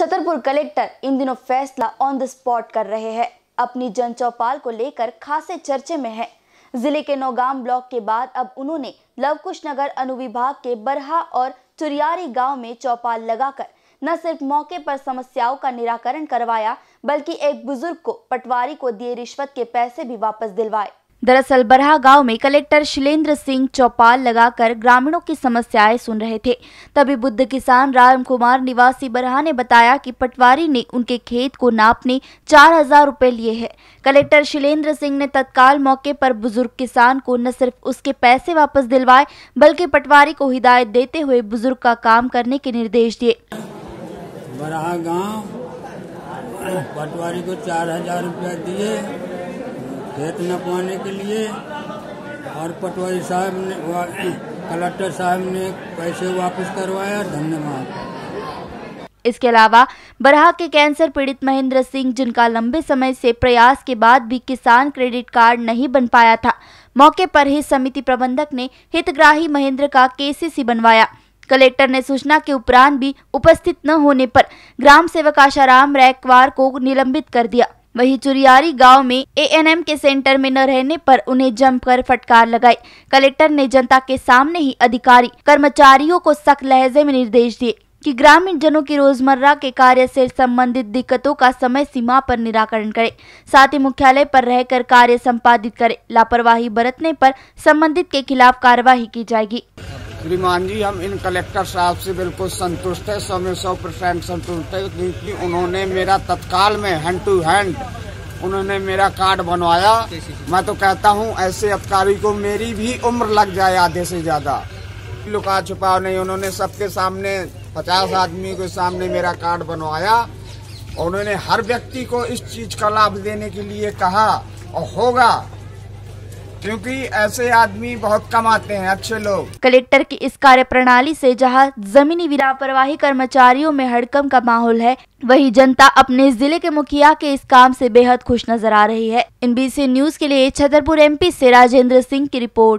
Chhatarpur collector इन दिनों फैसला on the spot कर रहे हैं अपनी जन चौपाल को लेकर खासे चर्चे में है जिले के नौगाम ब्लॉक के बाद अब उन्होंने लवकुश नगर अनुविभाग के बरहा और चुरियारी गांव में चौपाल लगाकर न सिर्फ मौके पर समस्याओं का निराकरण करवाया बल्कि एक बुजुर्ग को पटवारी को दिए रिश्वत के पैसे भी वापस दिलवाए दरअसल बरहा गांव में कलेक्टर शिलेंद्र सिंह चौपाल लगाकर ग्रामीणों की समस्याएं सुन रहे थे तभी बुद्ध किसान राम कुमार निवासी बरहा ने बताया कि पटवारी ने उनके खेत को नापने चार हजार रूपए लिए हैं कलेक्टर शिलेंद्र सिंह ने तत्काल मौके पर बुजुर्ग किसान को न सिर्फ उसके पैसे वापस दिलवाए बल्कि पटवारी को हिदायत देते हुए बुजुर्ग का काम करने के निर्देश दिए बरहा गाँव पटवारी को चार हजार रुपया दिए खेत न पाने के लिए और पटवारी साहब ने कलेक्टर साहब ने पैसे वापस करवाया धन्यवाद इसके अलावा बरहा के कैंसर पीड़ित महेंद्र सिंह जिनका लंबे समय से प्रयास के बाद भी किसान क्रेडिट कार्ड नहीं बन पाया था मौके पर ही समिति प्रबंधक ने हितग्राही महेंद्र का केसीसी बनवाया कलेक्टर ने सूचना के उपरांत भी उपस्थित न होने पर ग्राम सेवक आशाराम रैकवार को निलंबित कर दिया वही चुरियारी गांव में एएनएम के सेंटर में न रहने पर उन्हें जमकर फटकार लगाई कलेक्टर ने जनता के सामने ही अधिकारी कर्मचारियों को सख्त लहजे में निर्देश दिए कि ग्रामीण जनों की रोजमर्रा के कार्य से संबंधित दिक्कतों का समय सीमा पर निराकरण करें साथ ही मुख्यालय पर रहकर कार्य संपादित करें लापरवाही बरतने पर संबंधित के खिलाफ कार्रवाई की जाएगी श्रीमान जी हम इन कलेक्टर साहब से बिल्कुल संतुष्ट है सौ में सौ परसेंट संतुष्ट है क्योंकि उन्होंने मेरा तत्काल में हैंड टू हैंड उन्होंने मेरा कार्ड बनवाया मैं तो कहता हूँ ऐसे अधिकारी को मेरी भी उम्र लग जाए आधे से ज़्यादा लुका छुपाव नहीं उन्होंने सबके सामने पचास आदमी के सामने मेरा कार्ड बनवाया और उन्होंने हर व्यक्ति को इस चीज़ का लाभ देने के लिए कहा और होगा क्योंकि ऐसे आदमी बहुत कम आते हैं अच्छे लोग कलेक्टर की इस कार्य प्रणाली से जहां जमीनी विरापरवाही कर्मचारियों में हड़कम का माहौल है वही जनता अपने जिले के मुखिया के इस काम से बेहद खुश नजर आ रही है एनबीसी न्यूज के लिए छतरपुर एमपी से राजेंद्र सिंह की रिपोर्ट